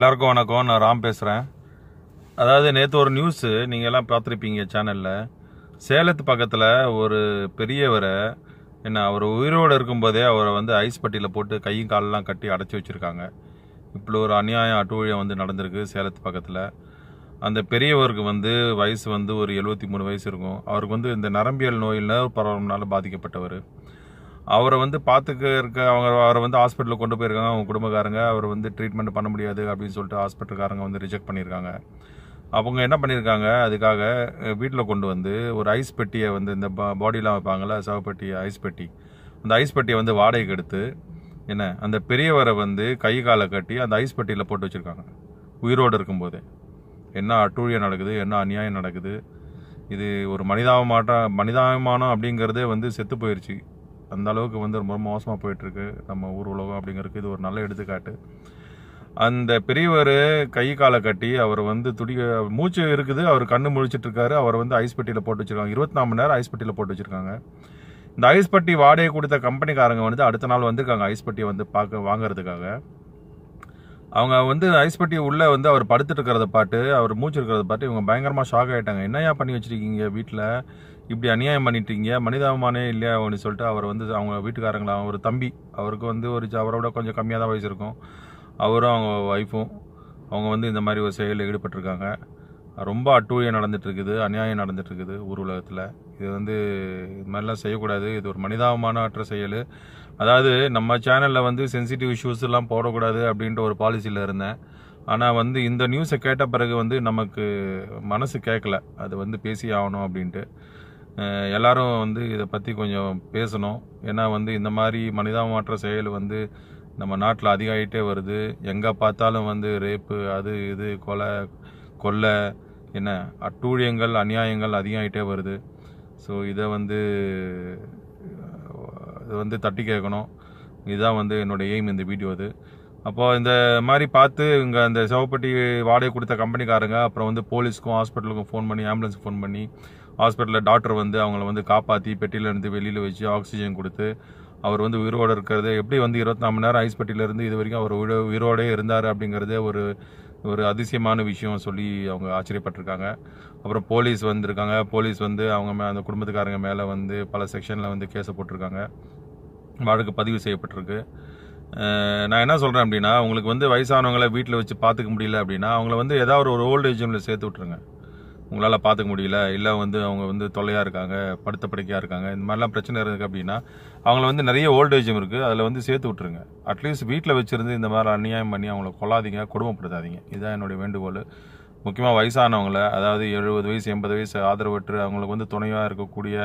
எல்லாருக்கும் வணக்கம் நான் ராம் பேசுகிறேன் அதாவது நேற்று ஒரு நியூஸு நீங்கள் எல்லாம் பார்த்துருப்பீங்க சேனலில் சேலத்து பக்கத்தில் ஒரு பெரியவரை என்ன அவர் உயிரோடு இருக்கும்போதே அவரை வந்து ஐஸ் பட்டியில் போட்டு கையும் காலெலாம் கட்டி அடைச்சி வச்சுருக்காங்க இப்படி ஒரு அநியாயம் அட்டூழியம் வந்து நடந்திருக்கு சேலத்து பக்கத்தில் அந்த பெரியவருக்கு வந்து வயசு வந்து ஒரு எழுபத்தி மூணு வயசு இருக்கும் அவருக்கு வந்து இந்த நரம்பியல் நோயில் பரவலால் பாதிக்கப்பட்டவர் அவரை வந்து பார்த்துக்க இருக்க அவங்க அவரை வந்து ஹாஸ்பிட்டலில் கொண்டு போயிருக்காங்க அவங்க குடும்பக்காரங்க அவர் வந்து ட்ரீட்மெண்ட் பண்ண முடியாது அப்படின்னு சொல்லிட்டு ஹாஸ்பிட்டல்காரங்க வந்து ரிஜெக்ட் பண்ணியிருக்காங்க அவங்க என்ன பண்ணியிருக்காங்க அதுக்காக வீட்டில் கொண்டு வந்து ஒரு ஐஸ் பெட்டியை வந்து இந்த பா பாடிலாம் வைப்பாங்கள்ல சவப்பெட்டி ஐஸ் பெட்டி அந்த ஐஸ் பெட்டியை வந்து வாடகைக்கு எடுத்து என்ன அந்த பெரியவரை வந்து கை காலை கட்டி அந்த ஐஸ் பெட்டியில் போட்டு வச்சுருக்காங்க உயிரோடு இருக்கும்போது என்ன அட்டூழியம் நடக்குது என்ன அநியாயம் நடக்குது இது ஒரு மனிதாபமாற்ற மனிதாபிமானம் அப்படிங்கிறதே வந்து செத்து போயிடுச்சு அந்த அளவுக்கு வந்து ரொம்ப மோசமாக போயிட்டுருக்கு நம்ம ஊர் உலகம் அப்படிங்கிறதுக்கு இது ஒரு நல்ல எடுத்துக்காட்டு அந்த பெரியவர் கை காலை கட்டி அவர் வந்து துடி மூச்சு இருக்குது அவர் கண்ணு முழிச்சிட்டு இருக்காரு அவர் வந்து ஐஸ் பெட்டியில் போட்டு வச்சுருக்காங்க இருபத்தி நாலு மணி நேரம் ஐஸ் பெட்டியில் போட்டு வச்சுருக்காங்க இந்த ஐஸ் பட்டி வாடகை கொடுத்த கம்பெனிக்காரங்க வந்து அடுத்த நாள் வந்திருக்காங்க ஐஸ் பட்டியை வந்து பார்க்க வாங்குறதுக்காக அவங்க வந்து ஐஸ் பெட்டி உள்ளே வந்து அவர் படுத்துட்டு இருக்கிறத பாட்டு அவர் மூச்சு இருக்கிறத பாட்டு இவங்க பயங்கரமாக ஷாக் ஆகிட்டாங்க என்னையா பண்ணி வச்சுருக்கீங்க வீட்டில் இப்படி அநியாயம் பண்ணிட்டீங்க மனிதாபமானே இல்லையா அப்படின்னு சொல்லிட்டு அவர் வந்து அவங்க வீட்டுக்காரங்களா ஒரு தம்பி அவருக்கு வந்து ஒரு அவரோட கொஞ்சம் கம்மியாக தான் வயசு இருக்கும் அவரும் அவங்க ஒய்ஃபும் அவங்க வந்து இந்த மாதிரி ஒரு செயலில் ஈடுபட்டிருக்காங்க ரொம்ப அட்டூழியம் இருக்குது அநியாயம் இருக்குது ஊர் உலகத்தில் இது வந்து இது மாதிரிலாம் செய்யக்கூடாது இது ஒரு மனிதாபமான அற்ற செயல் அதாவது நம்ம சேனலில் வந்து சென்சிட்டிவ் எல்லாம் போடக்கூடாது அப்படின்ற ஒரு பாலிசியில் இருந்தேன் ஆனால் வந்து இந்த நியூஸை கேட்ட பிறகு வந்து நமக்கு மனசு கேட்கல அது வந்து பேசி ஆகணும் அப்படின்ட்டு எல்லாரும் வந்து இதை பற்றி கொஞ்சம் பேசணும் ஏன்னா வந்து இந்த மாதிரி மனிதாபமாற்ற செயல் வந்து நம்ம நாட்டில் அதிகமாகிட்டே வருது எங்கே பார்த்தாலும் வந்து ரேப்பு அது இது கொலை கொள்ளை என்ன அட்டூழியங்கள் அநியாயங்கள் அதிகமாகிட்டே வருது ஸோ இதை வந்து இதை வந்து தட்டி கேட்கணும் இதுதான் வந்து என்னுடைய எய்ம் இந்த வீடியோ அது அப்போது இந்த மாதிரி பார்த்து இங்கே அந்த சிவப்பட்டி வாடகை கொடுத்த கம்பெனிக்காரங்க அப்புறம் வந்து போலீஸ்க்கும் ஹாஸ்பிட்டலுக்கும் ஃபோன் பண்ணி ஆம்புலன்ஸ்க்கு ஃபோன் பண்ணி ஹாஸ்பிட்டலில் டாக்டர் வந்து அவங்கள வந்து காப்பாற்றி பெட்டியிலேருந்து வெளியில் வச்சு ஆக்சிஜன் கொடுத்து அவர் வந்து உயிரோடு இருக்கிறது எப்படி வந்து இருபத்தி நாலு மணி நேரம் ஐஸ் பெட்டியிலேருந்து இது வரைக்கும் அவர் உயிரோடே இருந்தார் அப்படிங்கிறதே ஒரு ஒரு அதிசயமான விஷயம் சொல்லி அவங்க ஆச்சரியப்பட்டிருக்காங்க அப்புறம் போலீஸ் வந்திருக்காங்க போலீஸ் வந்து அவங்க மே அந்த குடும்பத்துக்காரங்க மேலே வந்து பல செக்ஷனில் வந்து கேஸை போட்டிருக்காங்க வழக்கு பதிவு செய்யப்பட்டிருக்கு நான் என்ன சொல்கிறேன் அப்படின்னா அவங்களுக்கு வந்து வயசானவங்களை வீட்டில் வச்சு பார்த்துக்க முடியல அப்படின்னா அவங்கள வந்து ஏதாவது ஒரு ஓல்டேஜ் ஹோமில் சேர்த்து விட்ருங்க உங்களால் பார்த்துக்க முடியல இல்லை வந்து அவங்க வந்து தொல்லையாக இருக்காங்க படுத்த படுக்கையாக இருக்காங்க இந்த மாதிரிலாம் பிரச்சனை இருக்குது அப்படின்னா அவங்கள வந்து நிறைய ஓல்டேஜும் இருக்குது அதில் வந்து சேர்த்து விட்ருங்க அட்லீஸ்ட் வீட்டில் வச்சுருந்து இந்த மாதிரி அநியாயம் பண்ணி அவங்கள கொள்ளாதீங்க குடும்பப்படுத்தாதீங்க இதுதான் என்னுடைய வேண்டுகோள் முக்கியமாக வயசானவங்கள அதாவது எழுபது வயசு எண்பது வயசு ஆதரவற்று அவங்களுக்கு வந்து துணையாக இருக்கக்கூடிய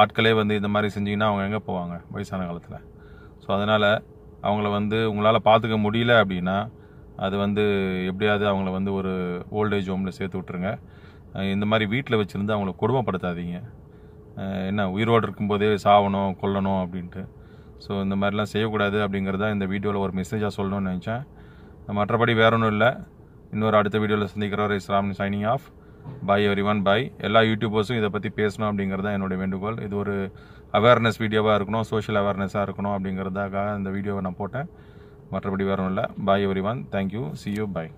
ஆட்களே வந்து இந்த மாதிரி செஞ்சிங்கன்னா அவங்க எங்கே போவாங்க வயசான காலத்தில் ஸோ அதனால் அவங்கள வந்து உங்களால் பார்த்துக்க முடியல அப்படின்னா அது வந்து எப்படியாவது அவங்கள வந்து ஒரு ஓல்டேஜ் ஹோமில் சேர்த்து விட்ருங்க இந்த மாதிரி வீட்டில் வச்சுருந்து அவங்கள கொடுமைப்படுத்தாதீங்க என்ன உயிரோடு இருக்கும்போதே சாவணும் கொல்லணும் அப்படின்ட்டு ஸோ இந்த மாதிரிலாம் செய்யக்கூடாது அப்படிங்கிறத இந்த வீடியோவில் ஒரு மெசேஜாக சொல்லணும்னு நினச்சேன் மற்றபடி வேற ஒன்றும் இல்லை இன்னொரு அடுத்த வீடியோவில் சந்திக்கிற ஒரு Islam signing off bye everyone bye எல்லா யூடியூபர்ஸும் இதை பற்றி பேசணும் அப்படிங்கிறது தான் என்னுடைய வேண்டுகோள் இது ஒரு அவேர்னஸ் வீடியோவாக இருக்கணும் சோஷியல் அவேர்னஸாக இருக்கணும் அப்படிங்கிறதுக்காக இந்த வீடியோவை நான் போட்டேன் மற்றபடி வேறு இல்லை bye everyone thank you see you bye